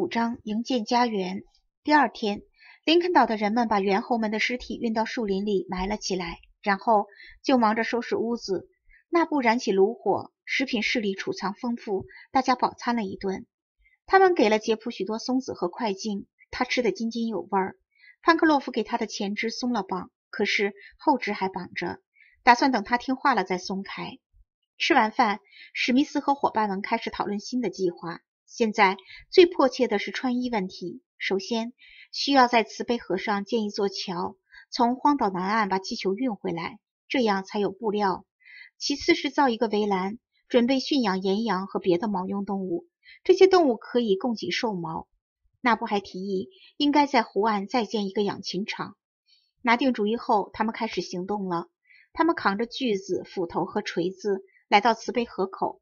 五张营建家园。第二天，林肯岛的人们把猿猴们的尸体运到树林里埋了起来，然后就忙着收拾屋子。那布燃起炉火，食品室里储藏丰富，大家饱餐了一顿。他们给了杰普许多松子和块茎，他吃得津津有味。潘克洛夫给他的前肢松了绑，可是后肢还绑着，打算等他听话了再松开。吃完饭，史密斯和伙伴们开始讨论新的计划。现在最迫切的是穿衣问题。首先，需要在慈悲河上建一座桥，从荒岛南岸把气球运回来，这样才有布料。其次是造一个围栏，准备驯养岩羊和别的毛用动物，这些动物可以供给兽毛。纳布还提议，应该在湖岸再建一个养禽场。拿定主意后，他们开始行动了。他们扛着锯子、斧头和锤子来到慈悲河口，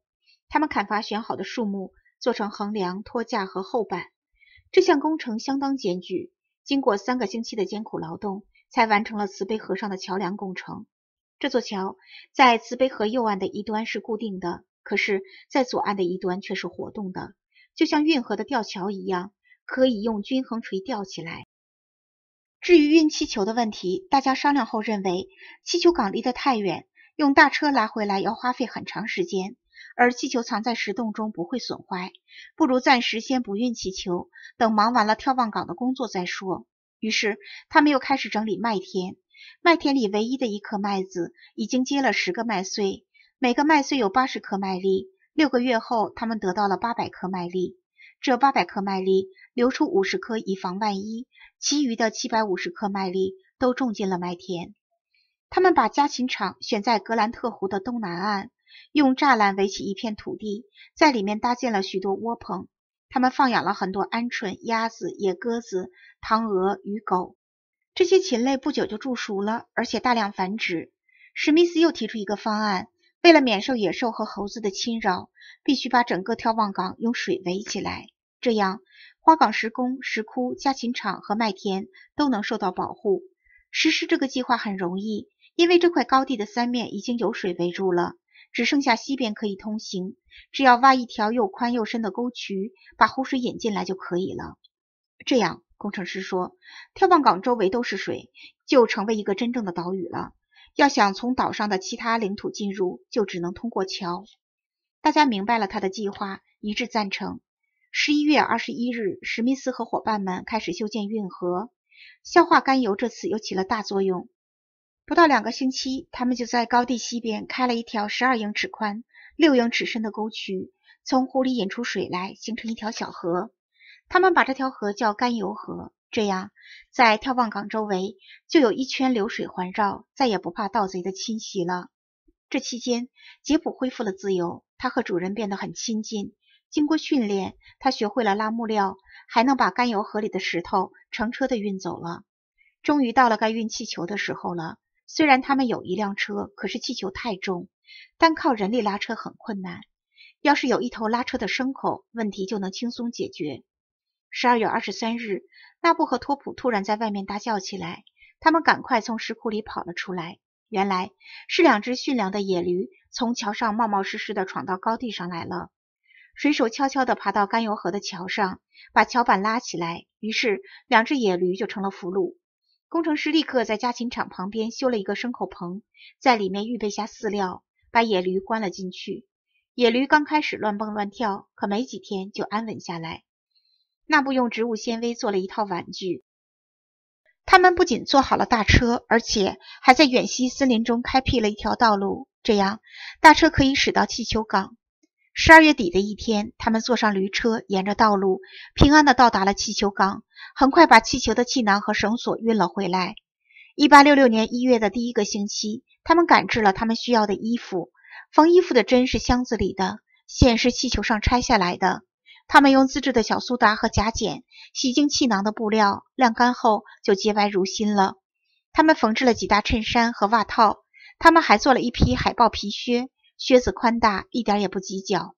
他们砍伐选好的树木。做成横梁、托架和后板，这项工程相当艰巨。经过三个星期的艰苦劳动，才完成了慈悲河上的桥梁工程。这座桥在慈悲河右岸的一端是固定的，可是，在左岸的一端却是活动的，就像运河的吊桥一样，可以用均衡锤吊起来。至于运气球的问题，大家商量后认为，气球港离得太远，用大车拉回来要花费很长时间。而气球藏在石洞中不会损坏，不如暂时先不运气球，等忙完了眺望岗的工作再说。于是他们又开始整理麦田，麦田里唯一的一颗麦子已经结了十个麦穗，每个麦穗有八十颗麦粒，六个月后他们得到了八百颗麦粒。这八百颗麦粒留出五十颗以防万一，其余的七百五十颗麦粒都种进了麦田。他们把家禽场选在格兰特湖的东南岸。用栅栏围起一片土地，在里面搭建了许多窝棚。他们放养了很多鹌鹑、鸭子、野鸽子、螳鹅鱼狗。这些禽类不久就住熟了，而且大量繁殖。史密斯又提出一个方案：为了免受野兽和猴子的侵扰，必须把整个眺望港用水围起来。这样，花岗石工、石窟、家禽场和麦田都能受到保护。实施这个计划很容易，因为这块高地的三面已经有水围住了。只剩下西边可以通行，只要挖一条又宽又深的沟渠，把湖水引进来就可以了。这样，工程师说，眺望港周围都是水，就成为一个真正的岛屿了。要想从岛上的其他领土进入，就只能通过桥。大家明白了他的计划，一致赞成。十一月二十一日，史密斯和伙伴们开始修建运河。硝化甘油这次又起了大作用。不到两个星期，他们就在高地西边开了一条十二英尺宽、六英尺深的沟渠，从湖里引出水来，形成一条小河。他们把这条河叫甘油河。这样，在眺望港周围就有一圈流水环绕，再也不怕盗贼的侵袭了。这期间，杰普恢复了自由，他和主人变得很亲近。经过训练，他学会了拉木料，还能把甘油河里的石头乘车的运走了。终于到了该运气球的时候了。虽然他们有一辆车，可是气球太重，单靠人力拉车很困难。要是有一头拉车的牲口，问题就能轻松解决。十二月二十三日，纳布和托普突然在外面大叫起来，他们赶快从石窟里跑了出来。原来是两只驯良的野驴从桥上冒冒失失地闯到高地上来了。水手悄悄地爬到甘油河的桥上，把桥板拉起来，于是两只野驴就成了俘虏。工程师立刻在家禽场旁边修了一个牲口棚，在里面预备下饲料，把野驴关了进去。野驴刚开始乱蹦乱跳，可没几天就安稳下来。那布用植物纤维做了一套玩具。他们不仅做好了大车，而且还在远西森林中开辟了一条道路，这样大车可以驶到气球港。十二月底的一天，他们坐上驴车，沿着道路平安地到达了气球港，很快把气球的气囊和绳索运了回来。一八六六年一月的第一个星期，他们赶制了他们需要的衣服。缝衣服的针是箱子里的，线是气球上拆下来的。他们用自制的小苏打和甲碱洗净气囊的布料，晾干后就洁白如新了。他们缝制了几大衬衫和袜套，他们还做了一批海豹皮靴。靴子宽大，一点也不挤脚。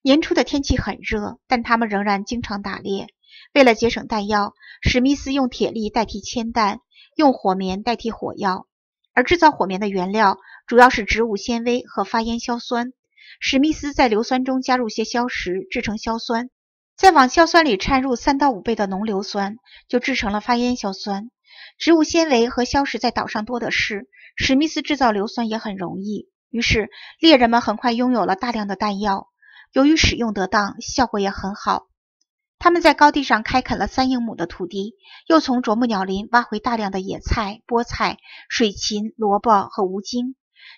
年初的天气很热，但他们仍然经常打猎。为了节省弹药，史密斯用铁粒代替铅弹，用火棉代替火药。而制造火棉的原料主要是植物纤维和发烟硝酸。史密斯在硫酸中加入些硝石，制成硝酸，再往硝酸里掺入三到五倍的浓硫酸，就制成了发烟硝酸。植物纤维和硝石在岛上多的是，史密斯制造硫酸也很容易。于是，猎人们很快拥有了大量的弹药。由于使用得当，效果也很好。他们在高地上开垦了三英亩的土地，又从啄木鸟林挖回大量的野菜、菠菜、水芹、萝卜和芜菁。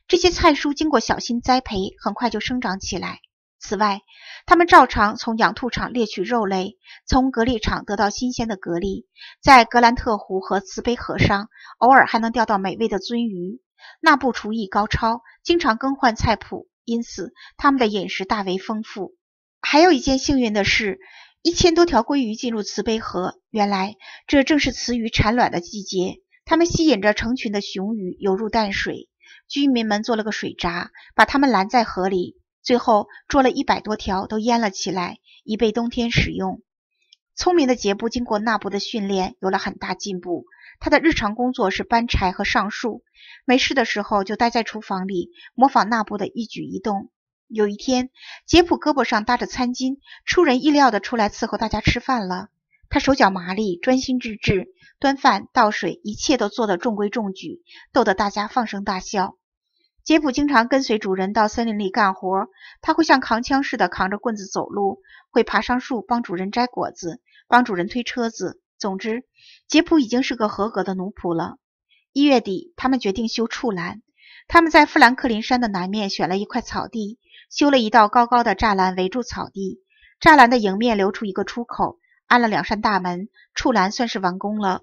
这些菜蔬经过小心栽培，很快就生长起来。此外，他们照常从养兔场猎取肉类，从蛤蜊场得到新鲜的蛤蜊，在格兰特湖和慈悲河上，偶尔还能钓到美味的鳟鱼。那布厨艺高超，经常更换菜谱，因此他们的饮食大为丰富。还有一件幸运的事，一千多条鲑鱼进入慈悲河，原来这正是雌鱼产卵的季节，它们吸引着成群的雄鱼游入淡水。居民们做了个水闸，把它们拦在河里，最后捉了一百多条，都淹了起来，以备冬天使用。聪明的杰布经过那布的训练，有了很大进步。他的日常工作是搬柴和上树，没事的时候就待在厨房里模仿那布的一举一动。有一天，杰普胳膊上搭着餐巾，出人意料地出来伺候大家吃饭了。他手脚麻利，专心致志，端饭倒水，一切都做得中规中矩，逗得大家放声大笑。杰普经常跟随主人到森林里干活，他会像扛枪似的扛着棍子走路，会爬上树帮主人摘果子，帮主人推车子。总之，杰普已经是个合格的奴仆了。一月底，他们决定修畜栏。他们在富兰克林山的南面选了一块草地，修了一道高高的栅栏围住草地，栅栏的迎面留出一个出口，安了两扇大门，畜栏算是完工了。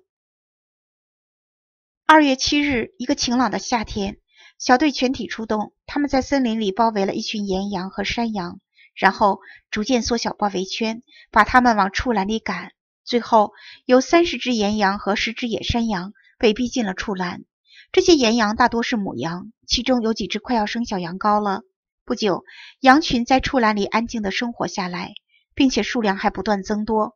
二月七日，一个晴朗的夏天，小队全体出动，他们在森林里包围了一群岩羊和山羊，然后逐渐缩小包围圈，把他们往畜栏里赶。最后，有三十只岩羊和十只野山羊被逼进了畜栏。这些岩羊大多是母羊，其中有几只快要生小羊羔了。不久，羊群在畜栏里安静地生活下来，并且数量还不断增多。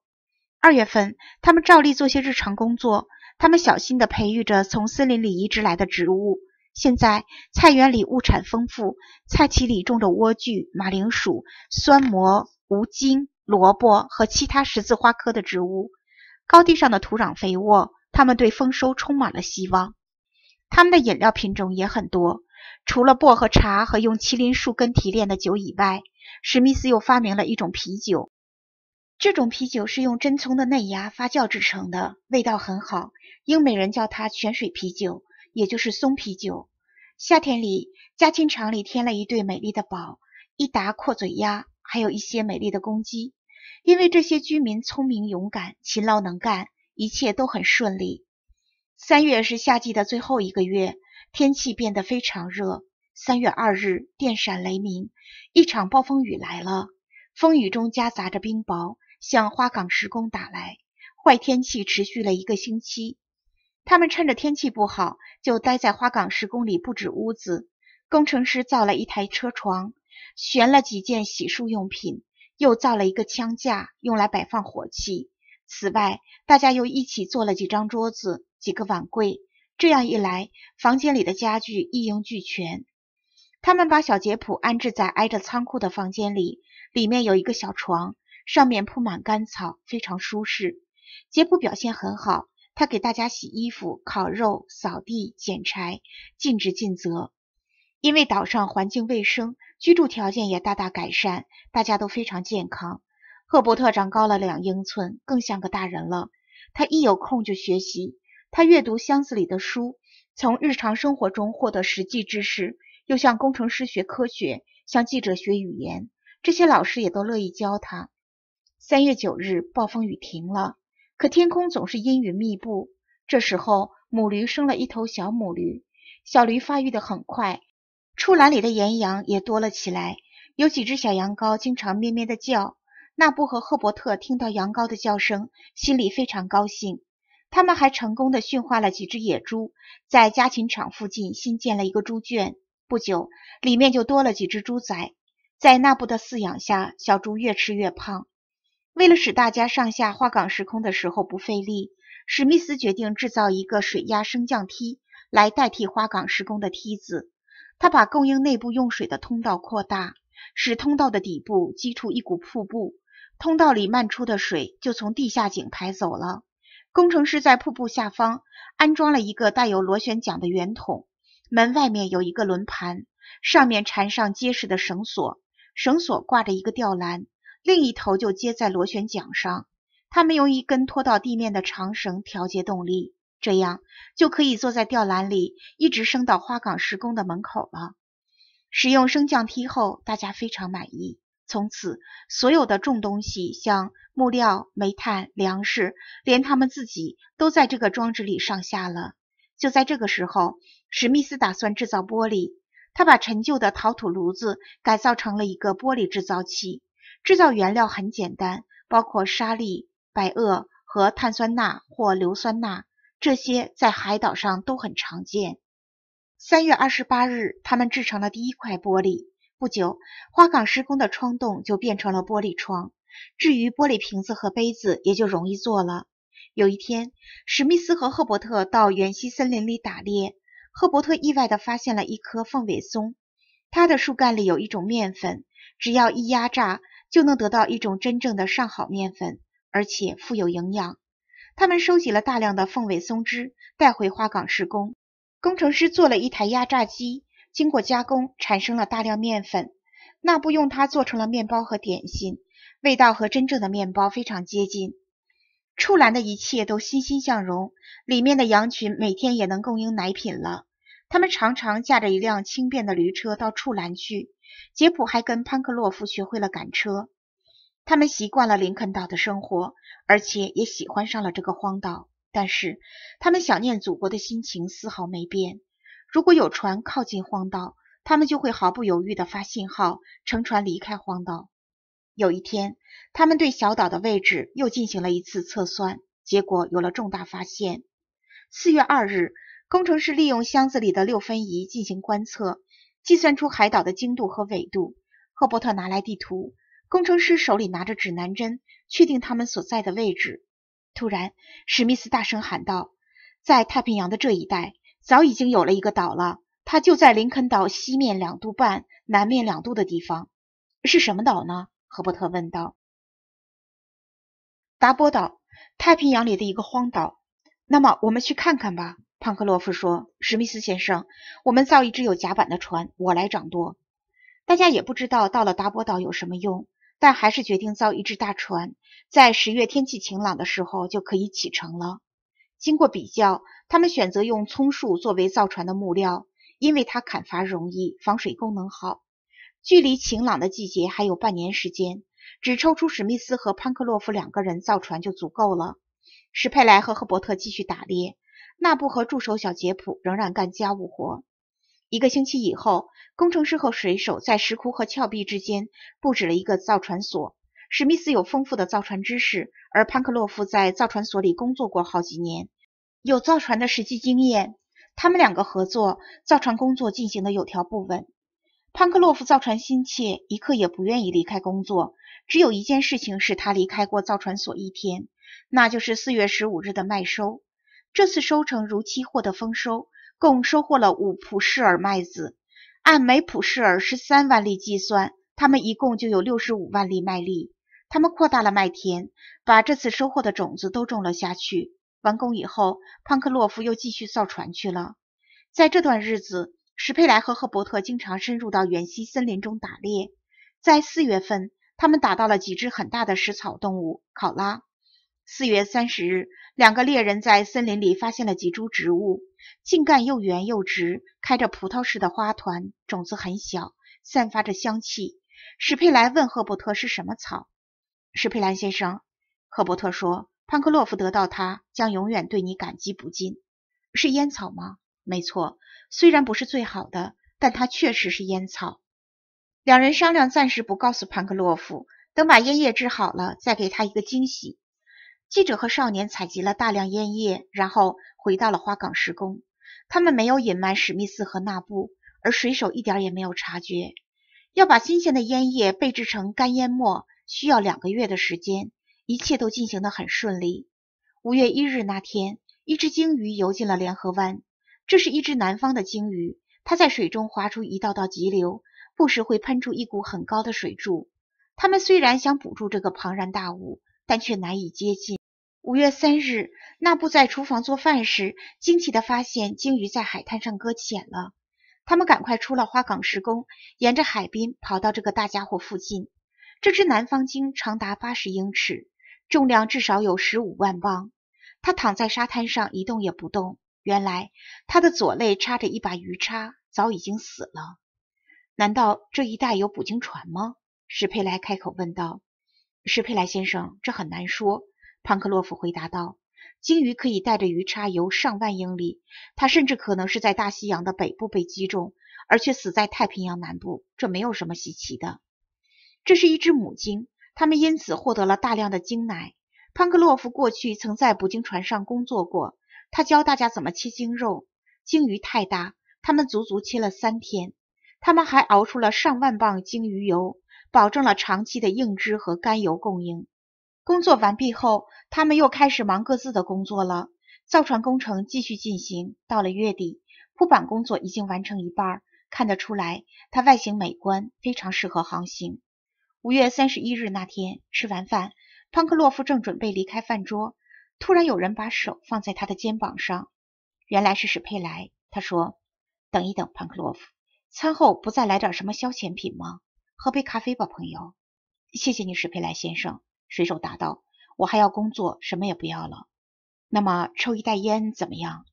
二月份，他们照例做些日常工作。他们小心地培育着从森林里移植来的植物。现在，菜园里物产丰富，菜畦里种着莴苣、马铃薯、酸蘑、芜菁、萝卜和其他十字花科的植物，高地上的土壤肥沃，他们对丰收充满了希望。他们的饮料品种也很多，除了薄荷茶和用麒麟树根提炼的酒以外，史密斯又发明了一种啤酒。这种啤酒是用真葱的嫩芽发酵制成的，味道很好。英美人叫它泉水啤酒，也就是松啤酒。夏天里，家禽场里添了一对美丽的宝，一打阔嘴鸭。还有一些美丽的公鸡，因为这些居民聪明、勇敢、勤劳、能干，一切都很顺利。三月是夏季的最后一个月，天气变得非常热。三月二日，电闪雷鸣，一场暴风雨来了，风雨中夹杂着冰雹，向花岗石工打来。坏天气持续了一个星期，他们趁着天气不好，就待在花岗石工里布置屋子。工程师造了一台车床。悬了几件洗漱用品，又造了一个枪架，用来摆放火器。此外，大家又一起做了几张桌子、几个碗柜。这样一来，房间里的家具一应俱全。他们把小杰普安置在挨着仓库的房间里，里面有一个小床，上面铺满干草，非常舒适。杰普表现很好，他给大家洗衣服、烤肉、扫地、捡柴，尽职尽责。因为岛上环境卫生，居住条件也大大改善，大家都非常健康。赫伯特长高了两英寸，更像个大人了。他一有空就学习，他阅读箱子里的书，从日常生活中获得实际知识，又向工程师学科学，向记者学语言。这些老师也都乐意教他。三月九日，暴风雨停了，可天空总是阴云密布。这时候，母驴生了一头小母驴，小驴发育的很快。畜栏里的岩羊也多了起来，有几只小羊羔经常咩咩地叫。纳布和赫伯特听到羊羔的叫声，心里非常高兴。他们还成功地驯化了几只野猪，在家禽场附近新建了一个猪圈。不久，里面就多了几只猪崽。在纳布的饲养下，小猪越吃越胖。为了使大家上下花岗石空的时候不费力，史密斯决定制造一个水压升降梯来代替花岗石工的梯子。他把供应内部用水的通道扩大，使通道的底部积出一股瀑布，通道里漫出的水就从地下井排走了。工程师在瀑布下方安装了一个带有螺旋桨的圆筒，门外面有一个轮盘，上面缠上结实的绳索，绳索挂着一个吊篮，另一头就接在螺旋桨上。他们用一根拖到地面的长绳调节动力。这样就可以坐在吊篮里，一直升到花岗石宫的门口了。使用升降梯后，大家非常满意。从此，所有的重东西，像木料、煤炭、粮食，连他们自己，都在这个装置里上下了。就在这个时候，史密斯打算制造玻璃。他把陈旧的陶土炉子改造成了一个玻璃制造器。制造原料很简单，包括沙粒、白垩和碳酸钠或硫酸钠。这些在海岛上都很常见。三月二十八日，他们制成了第一块玻璃。不久，花岗施工的窗洞就变成了玻璃窗。至于玻璃瓶子和杯子，也就容易做了。有一天，史密斯和赫伯特到原西森林里打猎，赫伯特意外的发现了一棵凤尾松，它的树干里有一种面粉，只要一压榨，就能得到一种真正的上好面粉，而且富有营养。他们收集了大量的凤尾松枝，带回花岗施工。工程师做了一台压榨机，经过加工产生了大量面粉。那布用它做成了面包和点心，味道和真正的面包非常接近。触兰的一切都欣欣向荣，里面的羊群每天也能供应奶品了。他们常常驾着一辆轻便的驴车到处兰去。杰普还跟潘克洛夫学会了赶车。他们习惯了林肯岛的生活，而且也喜欢上了这个荒岛。但是，他们想念祖国的心情丝毫没变。如果有船靠近荒岛，他们就会毫不犹豫地发信号，乘船离开荒岛。有一天，他们对小岛的位置又进行了一次测算，结果有了重大发现。四月二日，工程师利用箱子里的六分仪进行观测，计算出海岛的经度和纬度。赫伯特拿来地图。工程师手里拿着指南针，确定他们所在的位置。突然，史密斯大声喊道：“在太平洋的这一带，早已经有了一个岛了。它就在林肯岛西面两度半、南面两度的地方。是什么岛呢？”赫伯特问道。“达波岛，太平洋里的一个荒岛。”“那么我们去看看吧。”潘克洛夫说。“史密斯先生，我们造一只有甲板的船，我来掌舵。”大家也不知道到了达波岛有什么用。但还是决定造一只大船，在十月天气晴朗的时候就可以启程了。经过比较，他们选择用葱树作为造船的木料，因为它砍伐容易，防水功能好。距离晴朗的季节还有半年时间，只抽出史密斯和潘克洛夫两个人造船就足够了。史佩莱和赫伯特继续打猎，纳布和助手小杰普仍然干家务活。一个星期以后，工程师和水手在石窟和峭壁之间布置了一个造船所。史密斯有丰富的造船知识，而潘克洛夫在造船所里工作过好几年，有造船的实际经验。他们两个合作，造船工作进行的有条不紊。潘克洛夫造船心切，一刻也不愿意离开工作。只有一件事情使他离开过造船所一天，那就是四月十五日的麦收。这次收成如期获得丰收。共收获了五蒲氏耳麦子，按每蒲氏耳十三万粒计算，他们一共就有六十五万粒麦粒。他们扩大了麦田，把这次收获的种子都种了下去。完工以后，潘克洛夫又继续造船去了。在这段日子，史佩莱和赫伯特经常深入到远西森林中打猎。在四月份，他们打到了几只很大的食草动物——考拉。四月三十日，两个猎人在森林里发现了几株植物。茎干又圆又直，开着葡萄似的花团，种子很小，散发着香气。史佩莱问赫伯特是什么草。史佩兰先生，赫伯特说，潘克洛夫得到它，将永远对你感激不尽。是烟草吗？没错，虽然不是最好的，但它确实是烟草。两人商量，暂时不告诉潘克洛夫，等把烟叶治好了，再给他一个惊喜。记者和少年采集了大量烟叶，然后回到了花岗石工。他们没有隐瞒史密斯和纳布，而水手一点也没有察觉。要把新鲜的烟叶备制成干烟末，需要两个月的时间。一切都进行得很顺利。五月一日那天，一只鲸鱼游进了联合湾。这是一只南方的鲸鱼，它在水中划出一道道急流，不时会喷出一股很高的水柱。他们虽然想捕捉这个庞然大物，但却难以接近。五月三日，纳布在厨房做饭时，惊奇地发现鲸鱼在海滩上搁浅了。他们赶快出了花岗石工，沿着海滨跑到这个大家伙附近。这只南方鲸长达八十英尺，重量至少有十五万磅。它躺在沙滩上一动也不动。原来它的左肋插着一把鱼叉，早已经死了。难道这一带有捕鲸船吗？史佩莱开口问道。史佩莱先生，这很难说。潘克洛夫回答道：“鲸鱼可以带着鱼叉游上万英里，它甚至可能是在大西洋的北部被击中，而却死在太平洋南部，这没有什么稀奇的。这是一只母鲸，它们因此获得了大量的鲸奶。潘克洛夫过去曾在捕鲸船上工作过，他教大家怎么切鲸肉。鲸鱼太大，他们足足切了三天，他们还熬出了上万磅鲸鱼油，保证了长期的硬脂和甘油供应。”工作完毕后，他们又开始忙各自的工作了。造船工程继续进行，到了月底，铺板工作已经完成一半。看得出来，它外形美观，非常适合航行。五月三十一日那天，吃完饭，潘克洛夫正准备离开饭桌，突然有人把手放在他的肩膀上。原来是史佩莱。他说：“等一等，潘克洛夫，餐后不再来点什么消遣品吗？喝杯咖啡吧，朋友。谢谢你，史佩莱先生。”水手答道：“我还要工作，什么也不要了。那么，抽一袋烟怎么样？”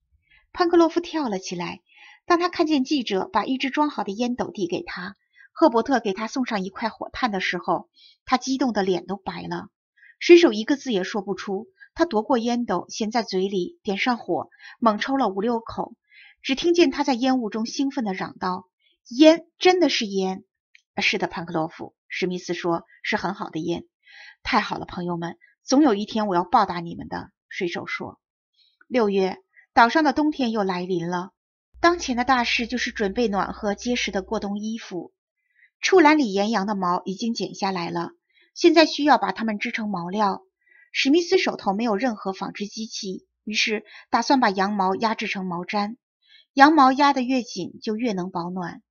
潘克洛夫跳了起来。当他看见记者把一支装好的烟斗递给他，赫伯特给他送上一块火炭的时候，他激动的脸都白了。水手一个字也说不出。他夺过烟斗，衔在嘴里，点上火，猛抽了五六口。只听见他在烟雾中兴奋的嚷道：“烟，真的是烟！是的，潘克洛夫，史密斯说是很好的烟。”太好了，朋友们，总有一天我要报答你们的。水手说：“六月，岛上的冬天又来临了。当前的大事就是准备暖和结实的过冬衣服。处栏里岩羊的毛已经剪下来了，现在需要把它们织成毛料。史密斯手头没有任何纺织机器，于是打算把羊毛压制成毛毡。羊毛压得越紧，就越能保暖。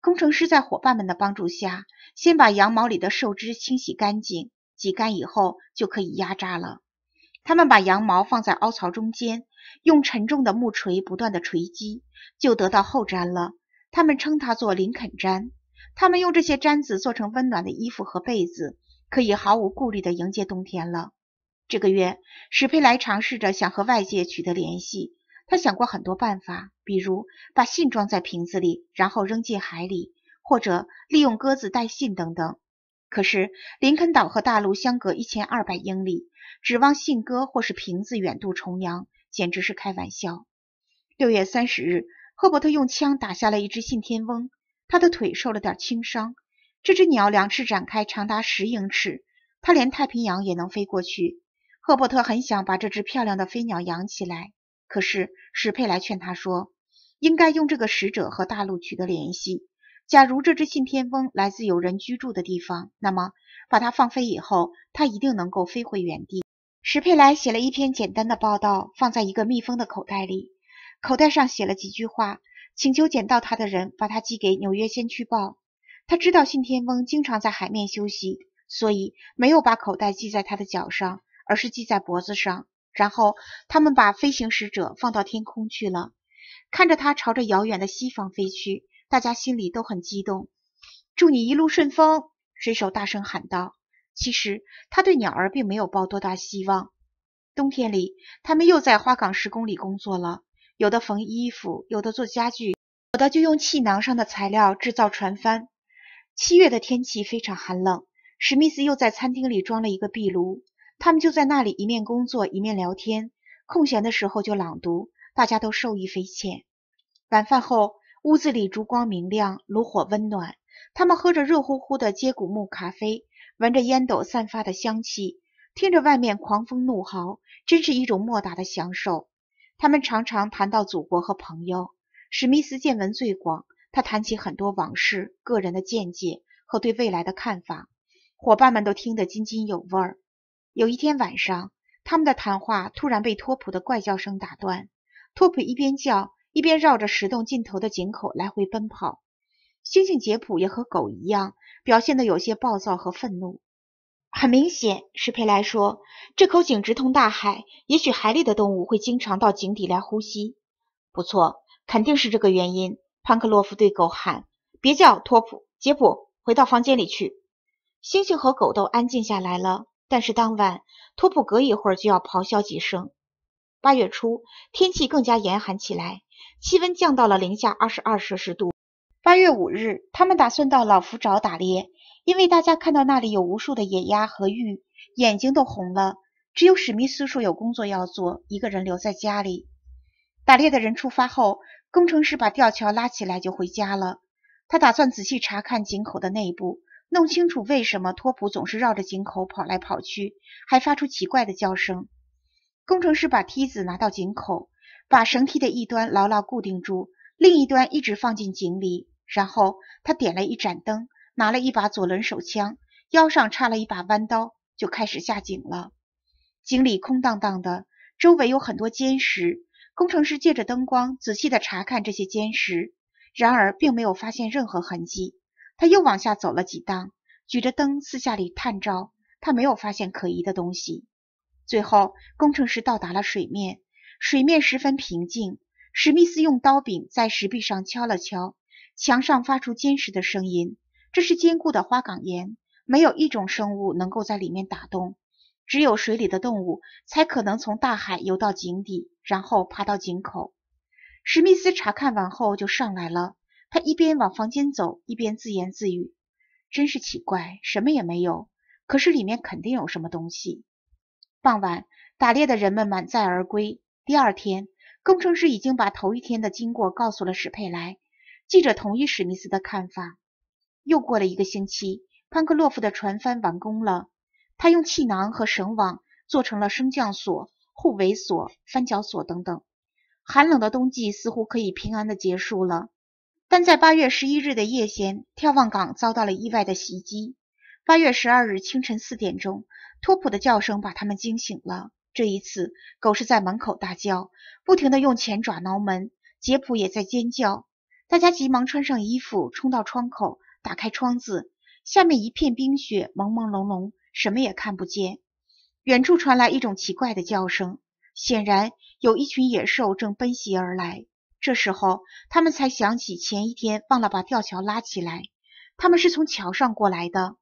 工程师在伙伴们的帮助下，先把羊毛里的兽脂清洗干净。”挤干以后就可以压榨了。他们把羊毛放在凹槽中间，用沉重的木锤不断的锤击，就得到厚毡了。他们称它做林肯毡。他们用这些毡子做成温暖的衣服和被子，可以毫无顾虑的迎接冬天了。这个月，史佩莱尝试着想和外界取得联系。他想过很多办法，比如把信装在瓶子里，然后扔进海里，或者利用鸽子带信等等。可是，林肯岛和大陆相隔一千二百英里，指望信鸽或是瓶子远渡重洋，简直是开玩笑。六月三十日，赫伯特用枪打下了一只信天翁，他的腿受了点轻伤。这只鸟两翅展开长达十英尺，它连太平洋也能飞过去。赫伯特很想把这只漂亮的飞鸟养起来，可是史佩莱劝他说，应该用这个使者和大陆取得联系。假如这只信天翁来自有人居住的地方，那么把它放飞以后，它一定能够飞回原地。史佩莱写了一篇简单的报道，放在一个密封的口袋里，口袋上写了几句话，请求捡到它的人把它寄给《纽约先驱报》。他知道信天翁经常在海面休息，所以没有把口袋系在他的脚上，而是系在脖子上。然后他们把飞行使者放到天空去了，看着它朝着遥远的西方飞去。大家心里都很激动。祝你一路顺风！水手大声喊道。其实他对鸟儿并没有抱多大希望。冬天里，他们又在花岗石工里工作了，有的缝衣服，有的做家具，有的就用气囊上的材料制造船帆。七月的天气非常寒冷，史密斯又在餐厅里装了一个壁炉。他们就在那里一面工作一面聊天，空闲的时候就朗读，大家都受益匪浅。晚饭后。屋子里烛光明亮，炉火温暖。他们喝着热乎乎的接骨木咖啡，闻着烟斗散发的香气，听着外面狂风怒号，真是一种莫大的享受。他们常常谈到祖国和朋友。史密斯见闻最广，他谈起很多往事、个人的见解和对未来的看法，伙伴们都听得津津有味。有一天晚上，他们的谈话突然被托普的怪叫声打断。托普一边叫。一边绕着石洞尽头的井口来回奔跑，猩猩杰普也和狗一样表现得有些暴躁和愤怒。很明显，史佩莱说这口井直通大海，也许海里的动物会经常到井底来呼吸。不错，肯定是这个原因。潘克洛夫对狗喊：“别叫，托普，杰普，回到房间里去。”猩猩和狗都安静下来了，但是当晚，托普隔一会儿就要咆哮几声。八月初，天气更加严寒起来。气温降到了零下二十二摄氏度。八月五日，他们打算到老福沼打猎，因为大家看到那里有无数的野鸭和鹬，眼睛都红了。只有史密斯说有工作要做，一个人留在家里。打猎的人出发后，工程师把吊桥拉起来就回家了。他打算仔细查看井口的内部，弄清楚为什么托普总是绕着井口跑来跑去，还发出奇怪的叫声。工程师把梯子拿到井口。把绳梯的一端牢牢固定住，另一端一直放进井里。然后他点了一盏灯，拿了一把左轮手枪，腰上插了一把弯刀，就开始下井了。井里空荡荡的，周围有很多尖石。工程师借着灯光仔细的查看这些尖石，然而并没有发现任何痕迹。他又往下走了几档，举着灯四下里探照，他没有发现可疑的东西。最后，工程师到达了水面。水面十分平静。史密斯用刀柄在石壁上敲了敲，墙上发出坚实的声音。这是坚固的花岗岩，没有一种生物能够在里面打洞。只有水里的动物才可能从大海游到井底，然后爬到井口。史密斯查看完后就上来了。他一边往房间走，一边自言自语：“真是奇怪，什么也没有。可是里面肯定有什么东西。”傍晚，打猎的人们满载而归。第二天，工程师已经把头一天的经过告诉了史佩莱。记者同意史密斯的看法。又过了一个星期，潘克洛夫的船帆完工了。他用气囊和绳网做成了升降锁、护围锁、翻脚锁等等。寒冷的冬季似乎可以平安的结束了。但在八月十一日的夜间，眺望港遭到了意外的袭击。八月十二日清晨四点钟，托普的叫声把他们惊醒了。这一次，狗是在门口大叫，不停地用前爪挠门；杰普也在尖叫。大家急忙穿上衣服，冲到窗口，打开窗子，下面一片冰雪，朦朦胧胧，什么也看不见。远处传来一种奇怪的叫声，显然有一群野兽正奔袭而来。这时候，他们才想起前一天忘了把吊桥拉起来。他们是从桥上过来的。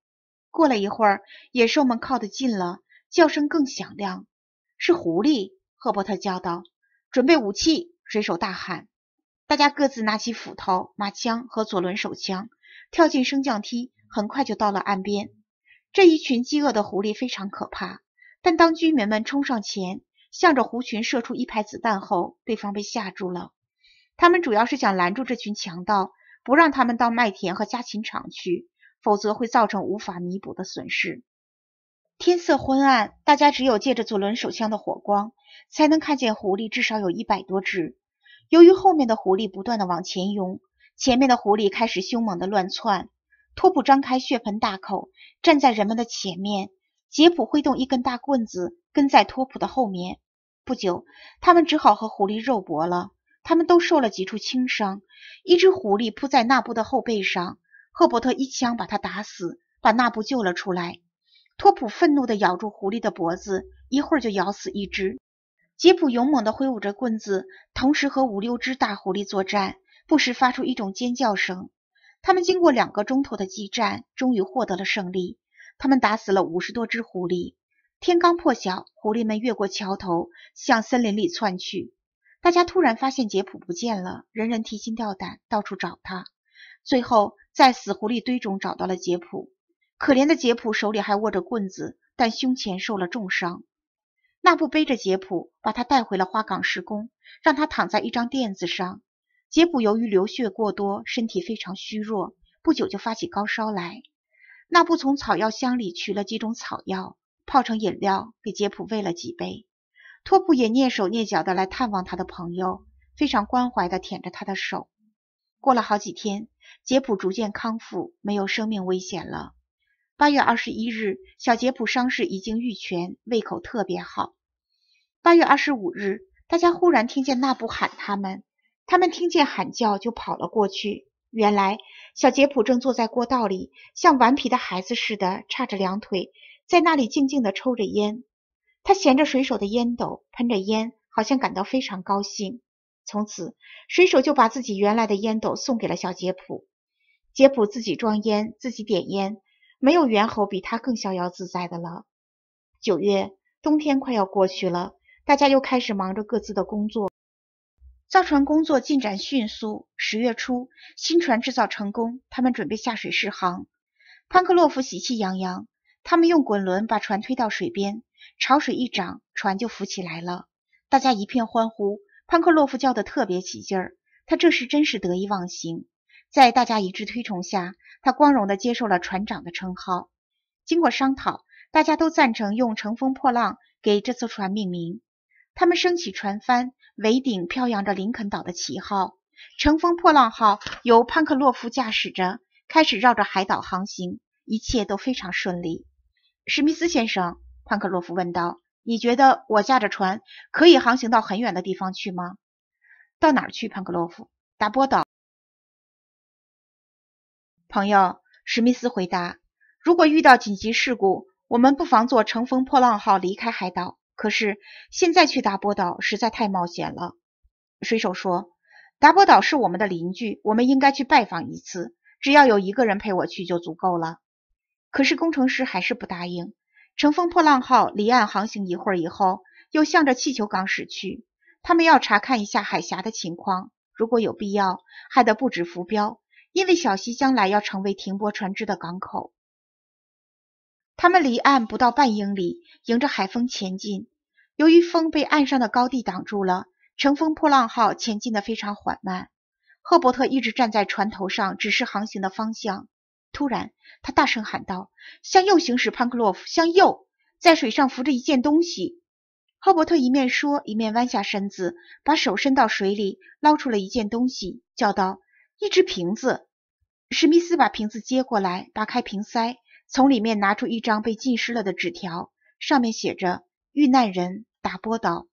过了一会儿，野兽们靠得近了，叫声更响亮。是狐狸！赫伯特叫道。准备武器！水手大喊。大家各自拿起斧头、马枪和左轮手枪，跳进升降梯，很快就到了岸边。这一群饥饿的狐狸非常可怕，但当居民们冲上前，向着狐群射出一排子弹后，对方被吓住了。他们主要是想拦住这群强盗，不让他们到麦田和家禽场去，否则会造成无法弥补的损失。天色昏暗，大家只有借着左轮手枪的火光，才能看见狐狸，至少有一百多只。由于后面的狐狸不断的往前涌，前面的狐狸开始凶猛的乱窜。托普张开血盆大口，站在人们的前面。杰普挥动一根大棍子，跟在托普的后面。不久，他们只好和狐狸肉搏了。他们都受了几处轻伤。一只狐狸扑在纳布的后背上，赫伯特一枪把他打死，把纳布救了出来。托普愤怒的咬住狐狸的脖子，一会儿就咬死一只。杰普勇猛地挥舞着棍子，同时和五六只大狐狸作战，不时发出一种尖叫声。他们经过两个钟头的激战，终于获得了胜利。他们打死了五十多只狐狸。天刚破晓，狐狸们越过桥头，向森林里窜去。大家突然发现杰普不见了，人人提心吊胆，到处找他。最后，在死狐狸堆中找到了杰普。可怜的杰普手里还握着棍子，但胸前受了重伤。纳布背着杰普，把他带回了花岗石工，让他躺在一张垫子上。杰普由于流血过多，身体非常虚弱，不久就发起高烧来。纳布从草药箱里取了几种草药，泡成饮料给杰普喂了几杯。托普也蹑手蹑脚地来探望他的朋友，非常关怀地舔着他的手。过了好几天，杰普逐渐康复，没有生命危险了。八月二十一日，小杰普伤势已经愈全，胃口特别好。八月二十五日，大家忽然听见那布喊他们，他们听见喊叫就跑了过去。原来小杰普正坐在过道里，像顽皮的孩子似的叉着两腿，在那里静静地抽着烟。他衔着水手的烟斗，喷着烟，好像感到非常高兴。从此，水手就把自己原来的烟斗送给了小杰普，杰普自己装烟，自己点烟。没有猿猴比他更逍遥自在的了。九月，冬天快要过去了，大家又开始忙着各自的工作。造船工作进展迅速，十月初，新船制造成功，他们准备下水试航。潘克洛夫喜气洋洋，他们用滚轮把船推到水边，潮水一涨，船就浮起来了，大家一片欢呼。潘克洛夫叫的特别起劲儿，他这时真是得意忘形。在大家一致推崇下，他光荣地接受了船长的称号。经过商讨，大家都赞成用“乘风破浪”给这艘船命名。他们升起船帆，桅顶飘扬着林肯岛的旗号。“乘风破浪号”由潘克洛夫驾驶着，开始绕着海岛航行。一切都非常顺利。史密斯先生，潘克洛夫问道：“你觉得我驾着船可以航行到很远的地方去吗？”“到哪儿去？”潘克洛夫。“达波岛。”朋友史密斯回答：“如果遇到紧急事故，我们不妨坐乘风破浪号离开海岛。可是现在去达波岛实在太冒险了。”水手说：“达波岛是我们的邻居，我们应该去拜访一次。只要有一个人陪我去就足够了。”可是工程师还是不答应。乘风破浪号离岸航行一会儿以后，又向着气球港驶去。他们要查看一下海峡的情况，如果有必要，还得布置浮标。因为小溪将来要成为停泊船只的港口，他们离岸不到半英里，迎着海风前进。由于风被岸上的高地挡住了，乘风破浪号前进的非常缓慢。赫伯特一直站在船头上指示航行的方向。突然，他大声喊道：“向右行驶，潘克洛夫！向右！”在水上浮着一件东西。赫伯特一面说，一面弯下身子，把手伸到水里，捞出了一件东西，叫道：一只瓶子，史密斯把瓶子接过来，拔开瓶塞，从里面拿出一张被浸湿了的纸条，上面写着：“遇难人，达波岛。”